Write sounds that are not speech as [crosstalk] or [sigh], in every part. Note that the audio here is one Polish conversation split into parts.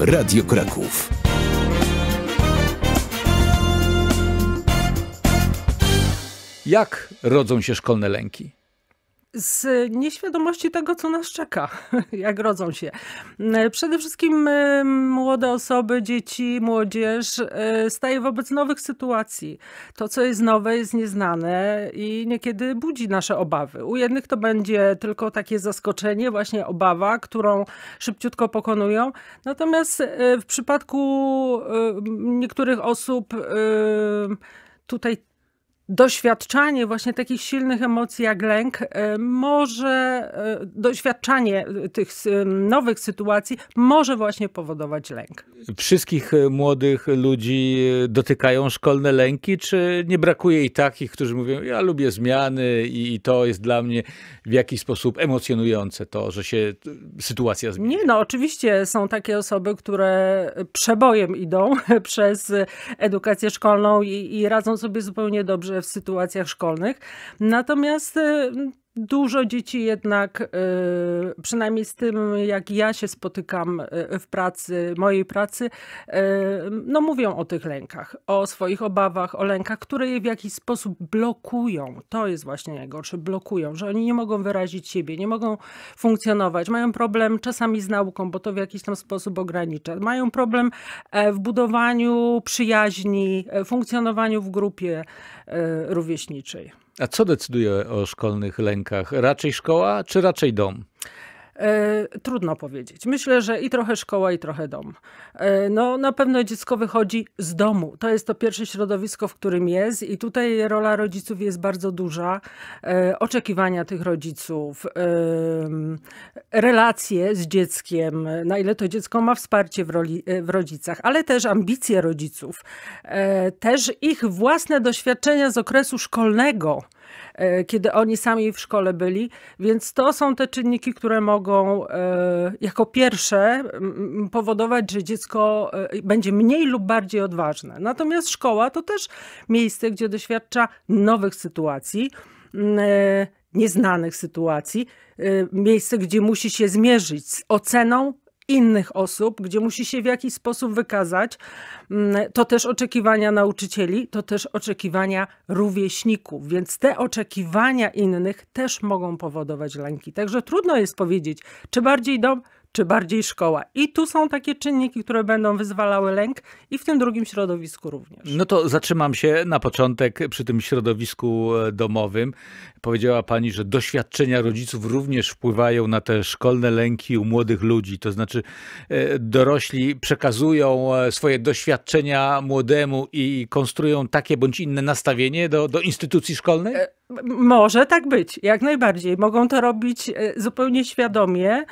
Radio Kraków. Jak rodzą się szkolne lęki? z nieświadomości tego, co nas czeka, [laughs] jak rodzą się. Przede wszystkim y, młode osoby, dzieci, młodzież y, staje wobec nowych sytuacji. To, co jest nowe, jest nieznane i niekiedy budzi nasze obawy. U jednych to będzie tylko takie zaskoczenie, właśnie obawa, którą szybciutko pokonują. Natomiast y, w przypadku niektórych osób tutaj doświadczanie właśnie takich silnych emocji jak lęk e, może, e, doświadczanie e, tych nowych sytuacji może właśnie powodować lęk. Wszystkich młodych ludzi dotykają szkolne lęki, czy nie brakuje i takich, którzy mówią, ja lubię zmiany i to jest dla mnie w jakiś sposób emocjonujące to, że się sytuacja zmienia? Nie, no oczywiście są takie osoby, które przebojem idą [laughs] przez edukację szkolną i, i radzą sobie zupełnie dobrze w sytuacjach szkolnych. Natomiast y, Dużo dzieci jednak, y, przynajmniej z tym, jak ja się spotykam y, w pracy, mojej pracy, y, no mówią o tych lękach, o swoich obawach, o lękach, które je w jakiś sposób blokują. To jest właśnie najgorsze, blokują, że oni nie mogą wyrazić siebie, nie mogą funkcjonować, mają problem czasami z nauką, bo to w jakiś tam sposób ogranicza. Mają problem e, w budowaniu przyjaźni, e, funkcjonowaniu w grupie e, rówieśniczej. A co decyduje o szkolnych lękach? Raczej szkoła, czy raczej dom? E, trudno powiedzieć. Myślę, że i trochę szkoła, i trochę dom. E, no, na pewno dziecko wychodzi z domu. To jest to pierwsze środowisko, w którym jest, i tutaj rola rodziców jest bardzo duża. E, oczekiwania tych rodziców, relacje z dzieckiem, na ile to dziecko ma wsparcie w, roli, w rodzicach, ale też ambicje rodziców, też ich własne doświadczenia z okresu szkolnego E, kiedy oni sami w szkole byli. Więc to są te czynniki, które mogą e, jako pierwsze powodować, że dziecko e, będzie mniej lub bardziej odważne. Natomiast szkoła to też miejsce, gdzie doświadcza nowych sytuacji nieznanych sytuacji, miejsce, gdzie musi się zmierzyć z oceną innych osób, gdzie musi się w jakiś sposób wykazać. Mm, to też oczekiwania nauczycieli, to też oczekiwania rówieśników, więc te oczekiwania innych też mogą powodować lęki. Także trudno jest powiedzieć, czy bardziej dom, czy bardziej szkoła. I tu są takie czynniki, które będą wyzwalały lęk i w tym drugim środowisku również. No to zatrzymam się na początek przy tym środowisku e, domowym. Powiedziała pani, że doświadczenia rodziców również wpływają na te szkolne lęki u młodych ludzi. To znaczy e, dorośli przekazują e, swoje doświadczenia młodemu i konstruują takie bądź inne nastawienie do, do instytucji szkolnej? Może tak być, jak najbardziej. Mogą to robić zupełnie świadomie,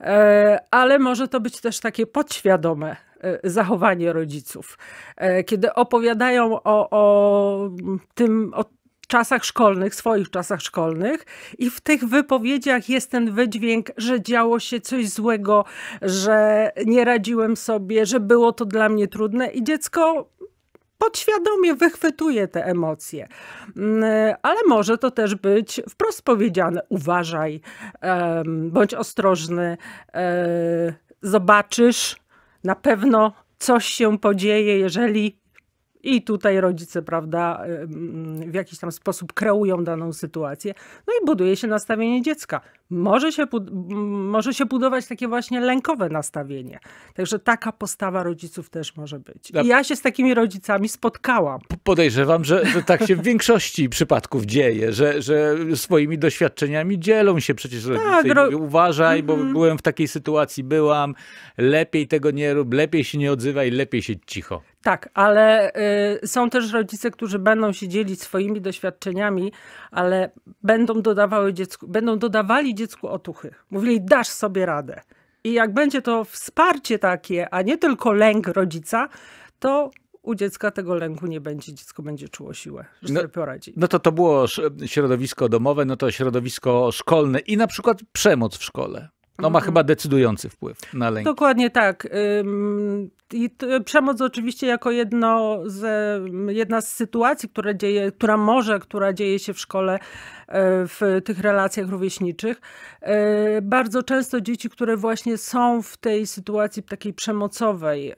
E, ale może to być też takie podświadome e, zachowanie rodziców, e, kiedy opowiadają o, o tym, o czasach szkolnych, swoich czasach szkolnych, i w tych wypowiedziach jest ten wydźwięk, że działo się coś złego, że nie radziłem sobie, że było to dla mnie trudne, i dziecko podświadomie wychwytuje te emocje. Mm, ale może to też być wprost powiedziane: uważaj, bądź ostrożny, e, zobaczysz, na pewno coś się podzieje, jeżeli. I tutaj rodzice, prawda, w jakiś tam sposób kreują daną sytuację. No i buduje się nastawienie dziecka może się, może się budować takie właśnie lękowe nastawienie. Także taka postawa rodziców też może być. I ja się z takimi rodzicami spotkałam. Podejrzewam, że, że tak się w [laughs] większości przypadków dzieje, że, że swoimi doświadczeniami dzielą się przecież rodzice. Tak, Uważaj, bo mhm. byłem w takiej sytuacji, byłam, lepiej tego nie rób, lepiej się nie odzywaj, lepiej się cicho. Tak, ale y, są też rodzice, którzy będą się dzielić swoimi doświadczeniami, ale będą, dodawały dziecku, będą dodawali dziecku otuchy. Mówili, dasz sobie radę. I jak będzie to wsparcie takie, a nie tylko lęk rodzica, to u dziecka tego lęku nie będzie, dziecko będzie czuło siłę, że no, sobie poradzi. No to to było środowisko domowe, no to środowisko szkolne i na przykład przemoc w szkole. No ma mhm. chyba decydujący wpływ na lęk. Dokładnie tak. I przemoc oczywiście jako jedno z, jedna z sytuacji, która, dzieje, która może, która dzieje się w szkole, w tych relacjach rówieśniczych. E, bardzo często dzieci, które właśnie są w tej sytuacji takiej przemocowej, e,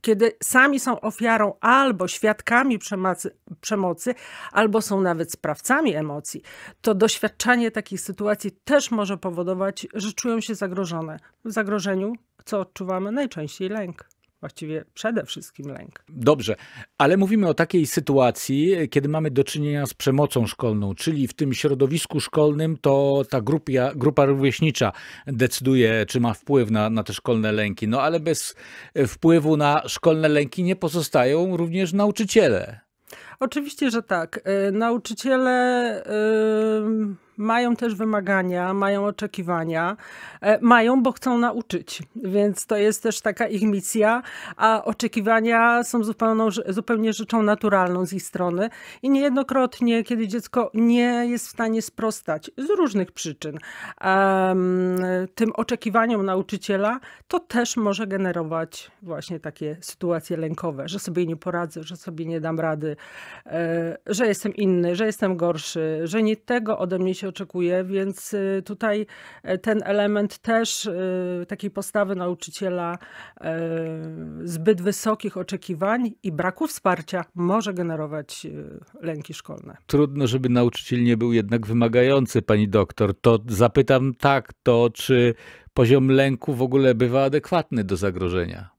kiedy sami są ofiarą albo świadkami przemocy, przemocy albo są nawet sprawcami emocji, to doświadczanie takich sytuacji też może powodować, że czują się zagrożone. W zagrożeniu, co odczuwamy najczęściej lęk właściwie przede wszystkim lęk. Dobrze, ale mówimy o takiej sytuacji, kiedy mamy do czynienia z przemocą szkolną, czyli w tym środowisku szkolnym to ta grupia, grupa rówieśnicza decyduje, czy ma wpływ na, na te szkolne lęki. No ale bez wpływu na szkolne lęki nie pozostają również nauczyciele. Oczywiście, że tak. Y, nauczyciele. Yy mają też wymagania, mają oczekiwania, e, mają, bo chcą nauczyć, więc to jest też taka ich misja, a oczekiwania są zupełną, zupełnie rzeczą naturalną z ich strony i niejednokrotnie, kiedy dziecko nie jest w stanie sprostać z różnych przyczyn tym oczekiwaniom nauczyciela, to też może generować właśnie takie sytuacje lękowe, że sobie nie poradzę, że sobie nie dam rady, e, że jestem inny, że jestem gorszy, że nie tego ode mnie się oczekuje, więc y, tutaj e, ten element też y, takiej postawy nauczyciela e, zbyt wysokich oczekiwań i braku wsparcia może generować y, lęki szkolne. Trudno, żeby nauczyciel nie był jednak wymagający, pani doktor. To zapytam tak, to czy poziom lęku w ogóle bywa adekwatny do zagrożenia?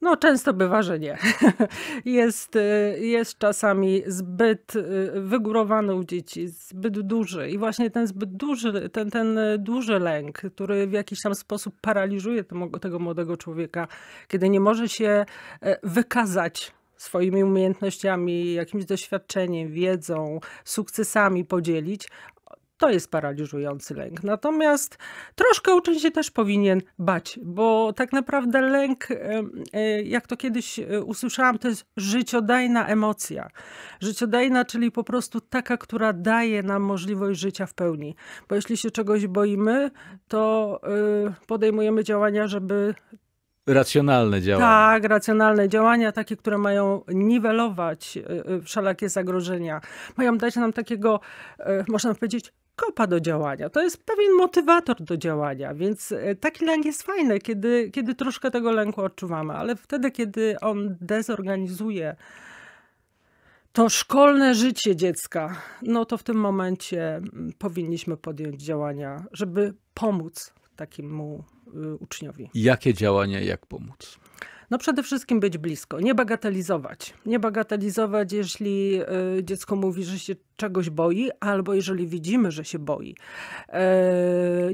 No, często bywa, że nie. [laughs] Jest, y, jest czasami zbyt y, wygórowany u dzieci, zbyt duży. I właśnie ten zbyt duży, ten, ten y, duży lęk, który w jakiś tam sposób paraliżuje tego, tego młodego człowieka, kiedy nie może się e, wykazać swoimi umiejętnościami, jakimś doświadczeniem, wiedzą, sukcesami podzielić, to jest paraliżujący lęk. Natomiast troszkę uczeń się też powinien bać, bo tak naprawdę lęk, e, jak to kiedyś e, usłyszałam, to jest życiodajna emocja. Życiodajna, czyli po prostu taka, która daje nam możliwość życia w pełni. Bo jeśli się czegoś boimy, to e, podejmujemy działania, żeby Racjonalne działania. Tak, racjonalne działania, takie, które mają niwelować wszelakie zagrożenia. Mają dać nam takiego, można powiedzieć, kopa do działania. To jest pewien motywator do działania, więc e, taki lęk jest fajny, kiedy, kiedy troszkę tego lęku odczuwamy, ale wtedy, kiedy on dezorganizuje to szkolne życie dziecka, no to w tym momencie powinniśmy podjąć działania, żeby pomóc takiemu y, uczniowi. Jakie działania, jak pomóc? No przede wszystkim być blisko, nie bagatelizować. Nie bagatelizować, jeśli e, dziecko mówi, że się czegoś boi, albo jeżeli widzimy, że się boi. E,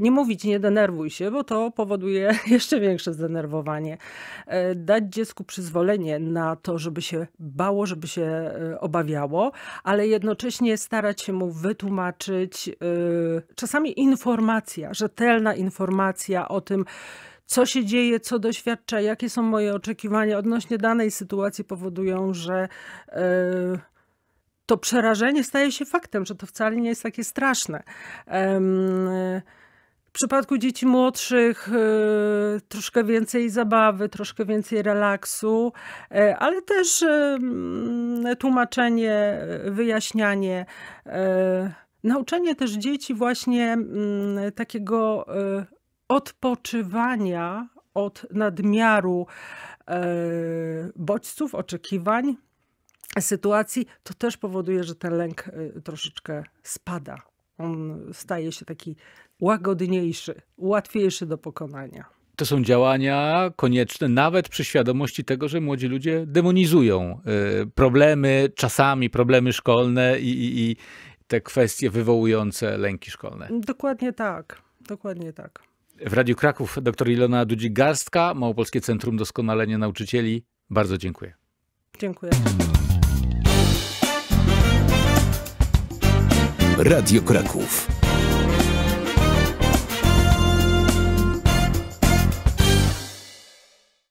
nie mówić, nie denerwuj się, bo to powoduje [laughs] jeszcze większe zdenerwowanie. E, dać dziecku przyzwolenie na to, żeby się bało, żeby się obawiało, ale jednocześnie starać się mu wytłumaczyć, czasami informacja, rzetelna informacja o tym, co się dzieje, co doświadcza, jakie są moje oczekiwania odnośnie danej sytuacji powodują, że e, to przerażenie staje się faktem, że to wcale nie jest takie straszne. W przypadku dzieci młodszych e, troszkę więcej zabawy, troszkę więcej relaksu, e, ale też mm, tłumaczenie, wyjaśnianie, nauczenie też dzieci właśnie mm, takiego odpoczywania od nadmiaru e, bodźców, oczekiwań, sytuacji, to też powoduje, że ten lęk e, troszeczkę spada. On staje się taki łagodniejszy, łatwiejszy do pokonania. To są działania konieczne nawet przy świadomości tego, że młodzi ludzie demonizują e, problemy, czasami problemy szkolne i, i, i te kwestie wywołujące lęki szkolne. Dokładnie tak. Dokładnie tak. W Radiu Kraków dr Ilona Dudzik-Garstka, Małopolskie Centrum Doskonalenia Nauczycieli. Bardzo dziękuję. Dziękuję. Radio Kraków.